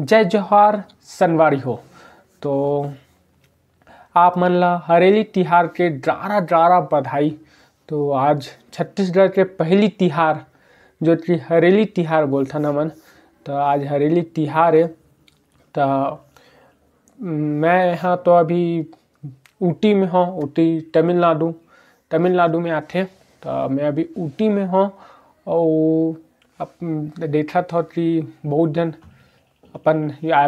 जय जोहार सनवारी हो तो आप मन ला हरेली तिहार के डारा डारा बधाई तो आज छत्तीसगढ़ के पहली तिहार जो कि हरेली तिहार बोलता ना मन तो आज हरेली तिहार है तो मैं यहाँ तो अभी ऊटी में हूँ ऊटी तमिलनाडु तमिलनाडु में आते तो मैं अभी ऊटी में हूँ और अब देखा था कि बहुत जन अपन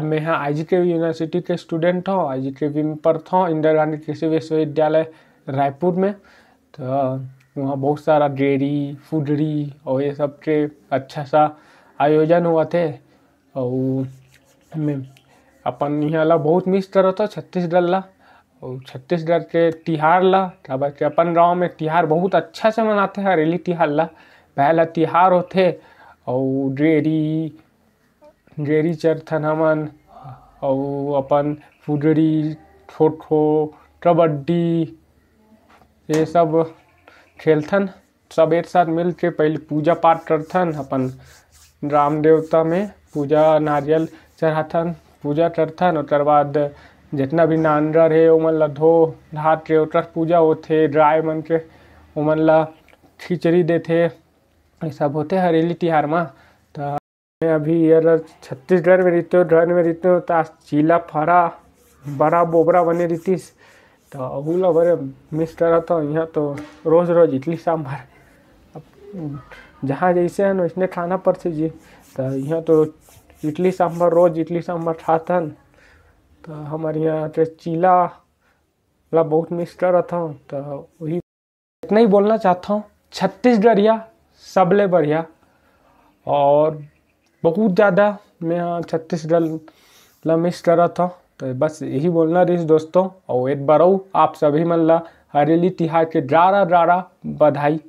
मैं यहाँ आई जी के वी यूनिवर्सिटी के स्टूडेंट हूँ आई जी के वी में पढ़ता हूँ इंदिरा गांधी कृषि विश्वविद्यालय रायपुर में तो वहाँ बहुत सारा डेयरी फूडरी और ये सब के अच्छा सा आयोजन हुआ थे और अपन यहाँ ला बहुत मिस करो था छत्तीसगढ़ ला और छत्तीसगढ़ के तिहार ला तब के अपन गाँव में तिहार बहुत अच्छा से मनाते हैं हरेली तिहार ला पहला तिहार होते और डेयरी गेरी चरथन हमन और अपन फुगड़ी खो खो कबड्डी ये सब खेलथन सब एक साथ मिल के पहले पूजा पाठ करथन अपन राम देवता में पूजा नारियल चढ़ाथन पूजा करथन और बाद जितना भी नानर है ओमन ला धो धा के ओकर पूजा होते ड्राय मन के ओमन ला खिचड़ी देते ये सब होते हरेली तिहार में अभी यार छत्तीसगढ़ में हो ढन में हो तो चीला फरा बड़ा बोबरा बने रीतिस तो अहू बड़े मिस रहा था यहाँ तो रोज़ रोज़ इडली सांभर अब जहाँ जैसे है वैसने खाना पड़ते जी तो यहाँ तो इडली सांभर रोज़ इडली सांभर खाता तो हमारे यहाँ तो चीला ला बहुत मिस रहा था तो वही इतना ही बोलना चाहता हूँ छत्तीसगढ़िया सबले बढ़िया और बहुत ज़्यादा मैं छत्तीसगढ़ ला मिस रहा था तो बस यही बोलना रही दोस्तों और एक बार आप सभी मन ला हरेली तिहार के डारा डारा बधाई